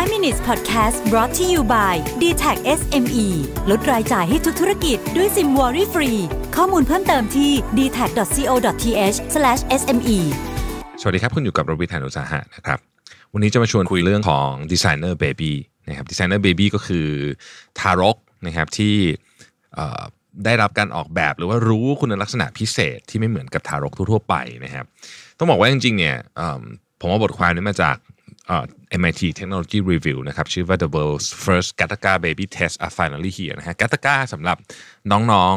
5 minutes podcast brought to you by d t a c SME ลดรายจ่ายให้ทุกธุรกิจด้วยซิมวอรี่ฟรีข้อมูลเพิ่มเติมที่ d t a c c o t h s m e สวัสดีครับคุณอยู่กับรบิทานอุตสาหะนะครับวันนี้จะมาชวนคุยเรื่องของดีไซเนอร์เบบีนะครับดีไซเนอร์เบบีก็คือทารกนะครับที่ได้รับการออกแบบ หรือว่ารู้คุณลักษณะพิเศษที่ไม่เหมือนกับทารกทั่วๆไปนะครับต้องบอกว่าจริงๆเนี่ยผมว่าบทความนี้มาจาก MIT Technology Review นะครับชื่อว่า The World's First Gattaca Baby Test are finally here นะฮะ Gattaca สำหรับน้อง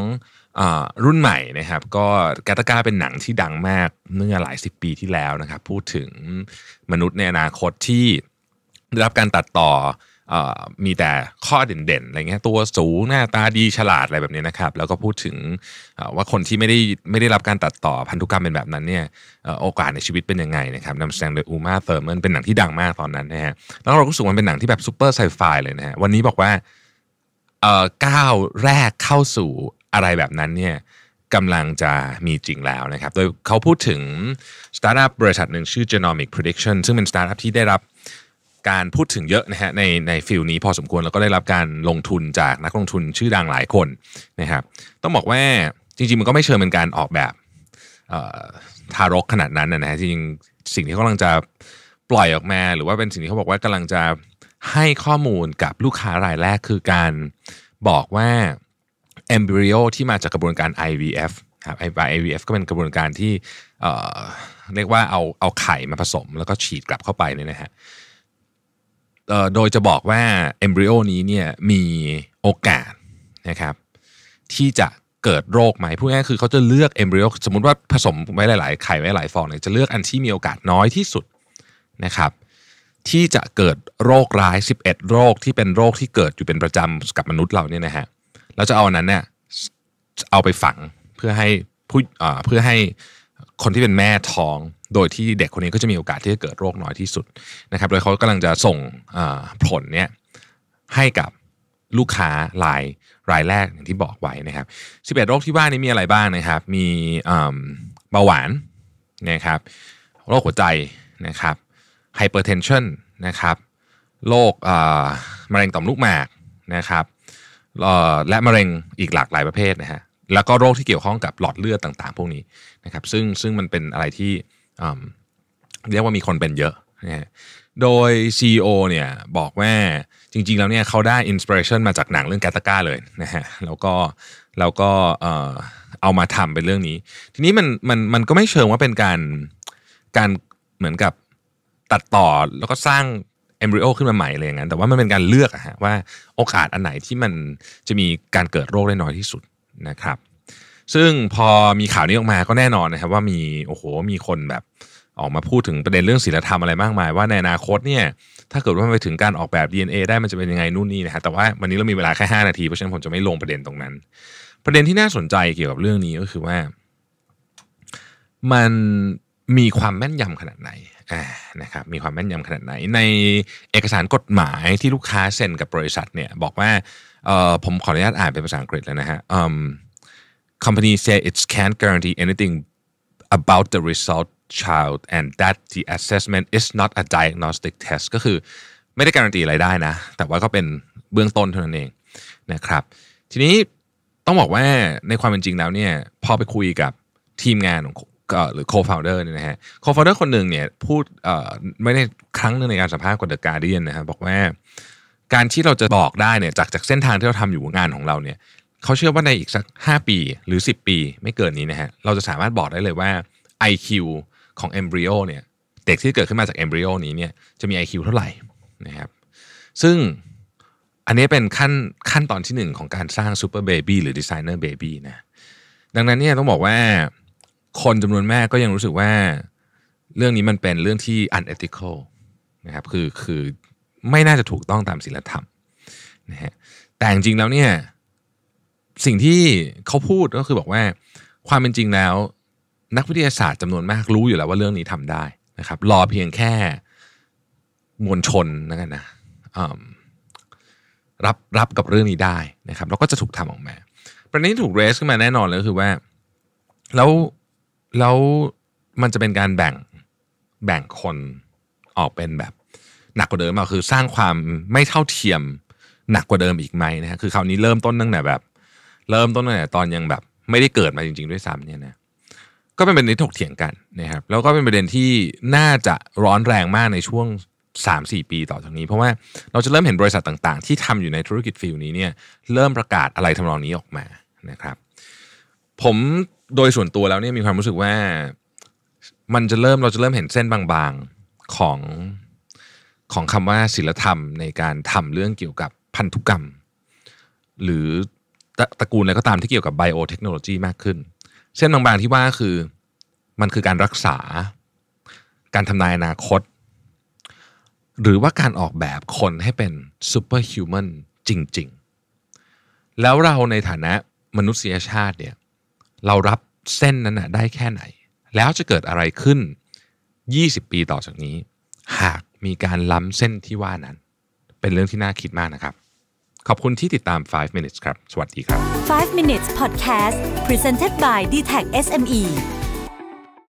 ๆรุ่นใหม่นะครับก็กาตากาเป็นหนังที่ดังมากเมื่อหลายสิบปีที่แล้วนะครับพูดถึงมนุษย์ในอนาคตที่ได้รับการตัดต่อมีแต่ข้อเด่นๆ อะไรเงี้ย ตัวสูง หน้าตาดี ฉลาดอะไรแบบนี้นะครับ แล้วก็พูดถึงว่าคนที่ไม่ได้ไม่ได้รับการตัดต่อพันธุกรรมเป็นแบบนั้นเนี่ยโอกาสในชีวิตเป็นยังไงนะครับ นำแสดงโดยอูมาเทอร์มันเป็นหนังที่ดังมากตอนนั้นนะฮะแล้วเรารู้สึกมันเป็นหนังที่แบบซูเปอร์ไซไฟเลยนะฮะ วันนี้บอกว่าก้าวแรกเข้าสู่อะไรแบบนั้นเนี่ยกำลังจะมีจริงแล้วนะครับ โดยเขาพูดถึงสตาร์ทอัพบริษัทหนึ่งชื่อ Genomic Prediction ซึ่งเป็นสตาร์ทอัพที่ได้รับการพูดถึงเยอะนะฮะในในฟิลนี้พอสมควรแล้วก็ได้รับการลงทุนจากนักลงทุนชื่อดังหลายคนนะครับ ต้องบอกว่าจริงๆ มันก็ไม่เชิงเป็นการออกแบบทารกขนาดนั้นนะฮะจริงสิ่งที่เขากำลังจะปล่อยออกมาหรือว่าเป็นสิ่งที่เขาบอกว่ากำลังจะให้ข้อมูลกับลูกค้ารายแรก คือการบอกว่าเอมบริโอที่มาจากกระบวนการ IVF ครับ IVF ก็เป็นกระบวนการที่เรียกว่าเอาเอาไข่มาผสม แล้วก็ฉีดกลับเข้าไปเนี่ยนะฮะโดยจะบอกว่าเอมบริโอนี้เนี่ยมีโอกาสนะครับที่จะเกิดโรคไหมพูดง่ายคือเขาจะเลือกเอมบริโอสมมติว่าผสมไว้หลายๆไข่ไว้หลายฟองเนี่ยจะเลือกอันที่มีโอกาสน้อยที่สุดนะครับ ที่จะเกิดโรคร้าย 11 โรคที่เป็นโรคที่เกิดอยู่เป็นประจำกับมนุษย์เราเนี่ยนะฮะแล้วจะเอาอันนั้นเนี่ยเอาไปฝังเพื่อให้ผู้เพื่อให้คนที่เป็นแม่ท้องโดยที่เด็กคนนี้ก็จะมีโอกาสที่จะเกิดโรคน้อยที่สุดนะครับ โดยเขากำลังจะส่งผลเนี่ยให้กับลูกค้ารายรายแรกอย่างที่บอกไว้นะครับ11โรคที่ว่านี้มีอะไรบ้างนะครับ มีเบาหวานนะครับ โรคหัวใจนะครับ ไฮเปอร์เทนชันนะครับ โรคมะเร็งต่อมลูกหมากนะครับ และมะเร็งอีกหลากหลายประเภทนะฮะ แล้วก็โรคที่เกี่ยวข้องกับหลอดเลือดต่าง ๆ พวกนี้นะครับ ซึ่งซึ่งมันเป็นอะไรที่เรียกว่ามีคนเป็นเยอะนะโดย CEO เนี่ยบอกว่าจริงๆแล้วเนี่ยเขาได้อินสปิเรชันมาจากหนังเรื่องแกตาก้าเลยนะฮะแล้วก็แล้วก็เอามาทำเป็นเรื่องนี้ ทีนี้มันมันมันก็ไม่เชิงว่าเป็นการการเหมือนกับตัดต่อแล้วก็สร้างเอมบริโอขึ้นมาใหม่อะไรอย่างนั้นแต่ว่ามันเป็นการเลือกอะฮะว่าโอกาสอันไหนที่มันจะมีการเกิดโรคได้น้อยที่สุดนะครับซึ่งพอมีข่าวนี้ออกมาก็แน่นอนนะครับ ว่ามีโอ้โหมีคนแบบออกมาพูดถึงประเด็นเรื่องศีลธรรมอะไรมากมายว่าในอนาคตเนี่ยถ้าเกิดว่าไปถึงการออกแบบ DNA ได้มันจะเป็นยังไงนู่นนี่นะฮะแต่ว่าวันนี้เรามีเวลาแค่ 5 นาทีเพราะฉะนั้นผมจะไม่ลงประเด็นตรงนั้น ประเด็นที่น่าสนใจเกี่ยวกับเรื่องนี้ก็คือว่า มันมีความแม่นยำขนาดไหนนะครับมีความแม่นยำขนาดไหน ในเอกสารกฎหมายที่ลูกค้าเซ็นกับบริษัทเนี่ยบอกว่าผมขออนุญาตอ่านเป็นภาษาอังกฤษแล้วนะฮะ company s a y it can't guarantee anything about the result child and that the assessment is not a diagnostic test ก็คือไม่ได้การันตีอะไรได้นะแต่ว่าก็เป็นเบื้องต้นเท่านั้นเองนะครับ ทีนี้ต้องบอกว่าในความเป็นจริงแล้วเนี่ยพอไปคุยกับทีมงานของหรือ co-founder นี่นะฮะ co-founder คนหนึ่งเนี่ยพูดไม่ได้ครั้งนึงในการสัมภาษณ์กับเดอะการ์เดียนนะครับบอกว่าการที่เราจะบอกได้เนี่ยจากจากเส้นทางที่เราทำอยู่งานของเราเนี่ยเขาเชื่อว่าในอีกสัก 5 ปีหรือ 10 ปีไม่เกินนี้นะฮะเราจะสามารถบอกได้เลยว่า IQ ของเอมบริโอเนี่ยเด็กที่เกิดขึ้นมาจากเอมบริโอนี้เนี่ยจะมี IQ เท่าไหร่นะครับซึ่งอันนี้เป็นขั้นขั้นตอนที่ 1 ของการสร้างซูเปอร์เบบี้หรือดีไซเนอร์เบบี้นะดังนั้นเนี่ยต้องบอกว่าคนจำนวนแม่ก็ยังรู้สึกว่าเรื่องนี้มันเป็นเรื่องที่ unethical นะครับคือคือไม่น่าจะถูกต้องตามศีลธรรมนะฮะแต่จริงแล้วเนี่ยสิ่งที่เขาพูดก็คือบอกว่า ความเป็นจริงแล้ว นักวิทยาศาสตร์จำนวนมากรู้อยู่แล้วว่าเรื่องนี้ทำได้นะครับ รอเพียงแค่มวลชนนะกันนะรับรับกับเรื่องนี้ได้นะครับ แล้วก็จะถูกทำออกมา ประเด็นที่ถูกเรสขึ้นมาแน่นอนเลยคือว่าแล้วแล้วมันจะเป็นการแบ่งแบ่งคนออกเป็นแบบหนักกว่าเดิมมาคือ สร้างความไม่เท่าเทียมหนักกว่าเดิมอีกไหมนะฮะคือคราวนี้เริ่มต้นตั้งแต่แบบเริ่มต้นเนี่ยตอนยังแบบไม่ได้เกิดมาจริงๆด้วยซ้ำเนี่ยนะก็เป็นประเด็นที่ถกเถียงกันนะครับแล้วก็เป็นประเด็นที่น่าจะร้อนแรงมากในช่วง 3-4 ปีต่อจากนี้ เพราะว่าเราจะเริ่มเห็นบริษัทต่างๆ ที่ทำอยู่ในธุรกิจฟิลนี้เนี่ยเริ่มประกาศอะไรทำนองนี้ออกมานะครับ ผมโดยส่วนตัวแล้วเนี่ยมีความรู้สึกว่ามันจะเริ่มเราจะเริ่มเห็นเส้นบางๆของของคำว่าศิลธรรมในการทำเรื่องเกี่ยวกับพันธุกรรมหรือตระกูลอะไรก็ตามที่เกี่ยวกับไบโอเทคโนโลยีมากขึ้นเช่นบางๆที่ว่าคือ มันคือการรักษา การทำนายอนาคต หรือว่าการออกแบบคนให้เป็นซูเปอร์ฮิวแมนจริงๆ แล้วเราในฐานะมนุษยชาติเนี่ย เรารับเส้นนั้นนะได้แค่ไหน แล้วจะเกิดอะไรขึ้น 20 ปีต่อจากนี้ หากมีการล้ำเส้นที่ว่านั้น เป็นเรื่องที่น่าคิดมากนะครับขอบคุณที่ติดตาม 5 minutes ครับ สวัสดีครับ 5 minutes podcast presented by d t e c h SME